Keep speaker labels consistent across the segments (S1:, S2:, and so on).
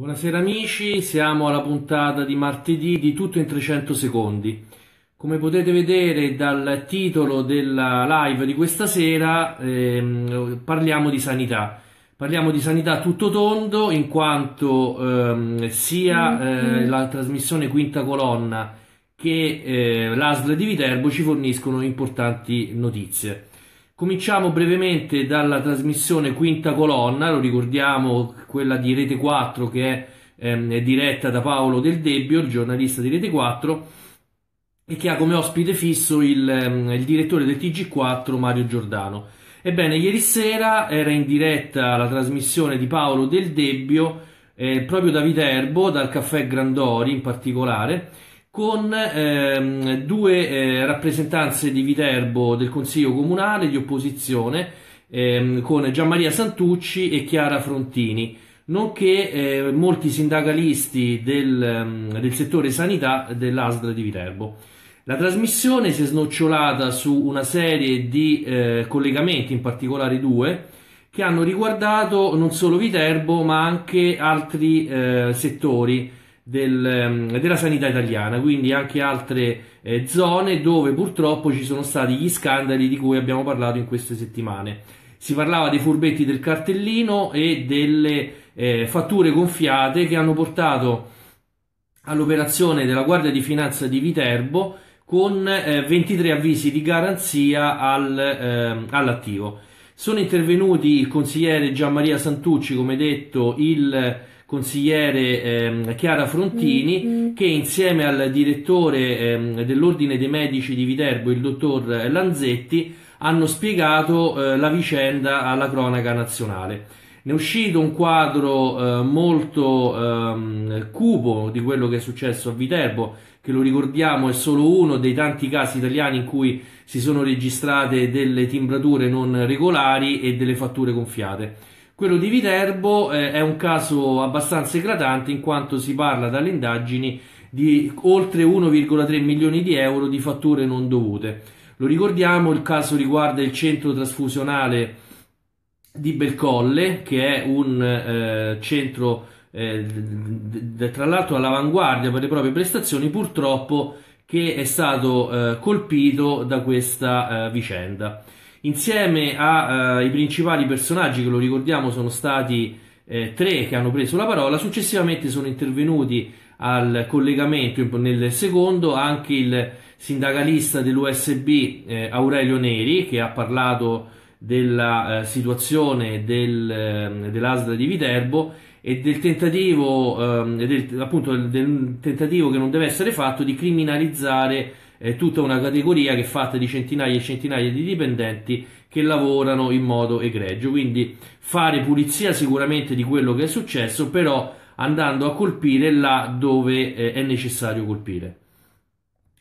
S1: Buonasera amici, siamo alla puntata di martedì di Tutto in 300 secondi. Come potete vedere dal titolo della live di questa sera ehm, parliamo di sanità. Parliamo di sanità tutto tondo in quanto ehm, sia mm-hmm. eh, la trasmissione Quinta Colonna che eh, l'ASL di Viterbo ci forniscono importanti notizie. Cominciamo brevemente dalla trasmissione Quinta Colonna, lo ricordiamo, quella di Rete 4 che è, ehm, diretta da Paolo Del Debbio, il giornalista di Rete 4, e che ha come ospite fisso il, ehm, il direttore del TG4 Mario Giordano. Ebbene, ieri sera era in diretta la trasmissione di Paolo Del Debbio, eh, proprio da Viterbo, dal caffè Grandori in particolare, con ehm, due eh, rappresentanze di Viterbo del Consiglio Comunale di opposizione, ehm, con Gianmaria Santucci e Chiara Frontini, nonché eh, molti sindacalisti del, ehm, del settore sanità dell'ASDA di Viterbo. La trasmissione si è snocciolata su una serie di eh, collegamenti, in particolare due, che hanno riguardato non solo Viterbo ma anche altri eh, settori del, ehm, della sanità italiana, quindi anche altre eh, zone dove purtroppo ci sono stati gli scandali di cui abbiamo parlato in queste settimane. Si parlava dei furbetti del cartellino e delle eh, fatture gonfiate che hanno portato all'operazione della Guardia di Finanza di Viterbo con eh, 23 avvisi di garanzia al, ehm, all'attivo. Sono intervenuti il consigliere Gianmaria Santucci, come detto, il consigliere ehm, Chiara Frontini, mm-hmm. che insieme al direttore ehm, dell'Ordine dei Medici di Viterbo, il dottor Lanzetti, hanno spiegato eh, la vicenda alla cronaca nazionale. Ne è uscito un quadro eh, molto ehm, cupo di quello che è successo a Viterbo, che lo ricordiamo è solo uno dei tanti casi italiani in cui si sono registrate delle timbrature non regolari e delle fatture gonfiate. Quello di Viterbo eh, è un caso abbastanza eclatante in quanto si parla dalle indagini di oltre 1,3 milioni di euro di fatture non dovute. Lo ricordiamo, il caso riguarda il centro trasfusionale di Belcolle, che è un eh, centro eh, tra l'altro all'avanguardia per le proprie prestazioni, purtroppo che è stato eh, colpito da questa eh, vicenda insieme ai eh, principali personaggi che lo ricordiamo sono stati eh, tre che hanno preso la parola, successivamente sono intervenuti al collegamento nel secondo anche il sindacalista dell'USB eh, Aurelio Neri che ha parlato della eh, situazione del, ehm, dell'ASDA di Viterbo e del tentativo, ehm, del, appunto, del tentativo che non deve essere fatto di criminalizzare eh, tutta una categoria che è fatta di centinaia e centinaia di dipendenti che lavorano in modo egregio. Quindi fare pulizia sicuramente di quello che è successo, però andando a colpire là dove eh, è necessario colpire.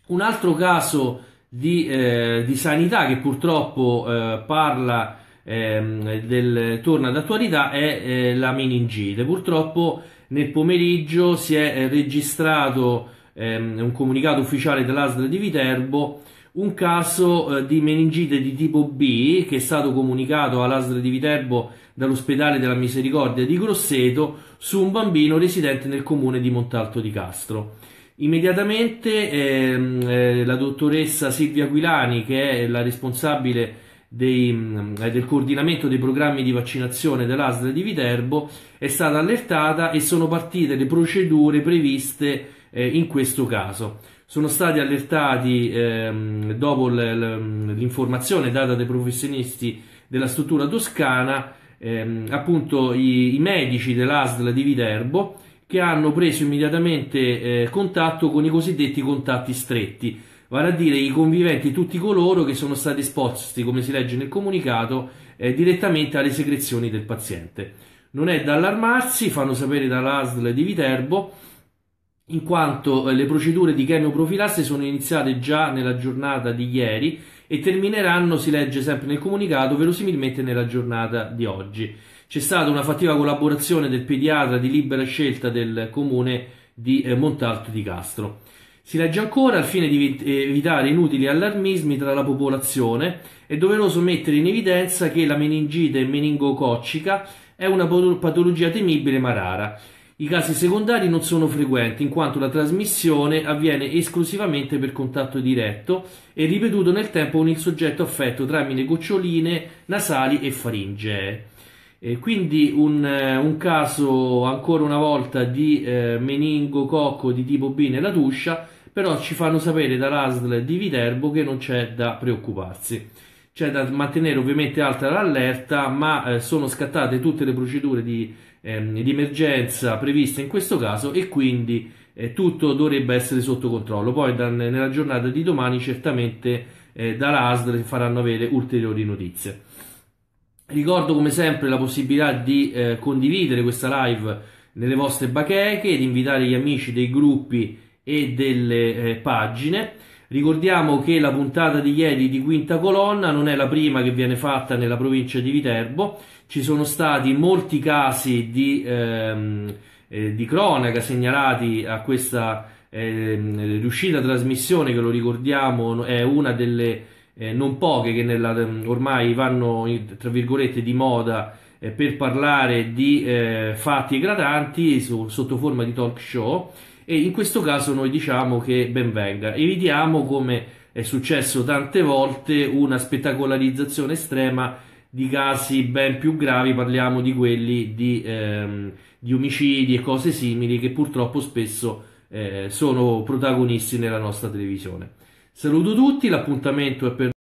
S1: Un altro caso di, eh, di sanità che purtroppo eh, parla ehm, del, torna d'attualità è eh, la meningite. Purtroppo nel pomeriggio si è eh, registrato ehm, un comunicato ufficiale dell'ASL di Viterbo, un caso eh, di meningite di tipo B che è stato comunicato all'ASL di Viterbo dall'ospedale della Misericordia di Grosseto su un bambino residente nel comune di Montalto di Castro. Immediatamente ehm, eh, la dottoressa Silvia Aquilani, che è la responsabile dei, mm, eh, del coordinamento dei programmi di vaccinazione dell'ASL di Viterbo è stata allertata e sono partite le procedure previste eh, in questo caso. Sono stati allertati ehm, dopo l'informazione data dai professionisti della struttura toscana, ehm, appunto i, i medici dell'ASL di Viterbo che hanno preso immediatamente eh, contatto con i cosiddetti contatti stretti, vale a dire i conviventi, tutti coloro che sono stati esposti, come si legge nel comunicato, eh, direttamente alle secrezioni del paziente. Non è da allarmarsi, fanno sapere dall'ASL di Viterbo, in quanto eh, le procedure di chemioprofilasse sono iniziate già nella giornata di ieri e termineranno, si legge sempre nel comunicato, verosimilmente nella giornata di oggi. C'è stata una fattiva collaborazione del pediatra di libera scelta del comune di eh, Montalto di Castro. Si legge ancora, al fine di eh, evitare inutili allarmismi tra la popolazione, è doveroso mettere in evidenza che la meningite meningococcica è una patologia temibile ma rara i casi secondari non sono frequenti in quanto la trasmissione avviene esclusivamente per contatto diretto e ripetuto nel tempo con il soggetto affetto tramite goccioline nasali e faringee. E quindi un, eh, un, caso ancora una volta di eh, meningococco di tipo B nella tuscia, però ci fanno sapere dall'ASL di Viterbo che non c'è da preoccuparsi. C'è da mantenere ovviamente alta l'allerta, ma eh, sono scattate tutte le procedure di ehm, di emergenza prevista in questo caso e quindi eh, tutto dovrebbe essere sotto controllo. Poi da, nella giornata di domani certamente eh, dall'ASDR faranno avere ulteriori notizie. Ricordo come sempre la possibilità di eh, condividere questa live nelle vostre bacheche, di invitare gli amici dei gruppi e delle eh, pagine. Ricordiamo che la puntata di ieri di Quinta Colonna non è la prima che viene fatta nella provincia di Viterbo, ci sono stati molti casi di, ehm, eh, di cronaca segnalati a questa eh, riuscita trasmissione che lo ricordiamo è una delle eh, non poche che nella, ehm, ormai vanno tra virgolette di moda eh, per parlare di eh, fatti eclatanti su, sotto forma di talk show e in questo caso noi diciamo che ben venga. Evitiamo come è successo tante volte una spettacolarizzazione estrema di casi ben più gravi, parliamo di quelli di, ehm, di omicidi e cose simili che purtroppo spesso eh, sono protagonisti nella nostra televisione. Saluto tutti, l'appuntamento è per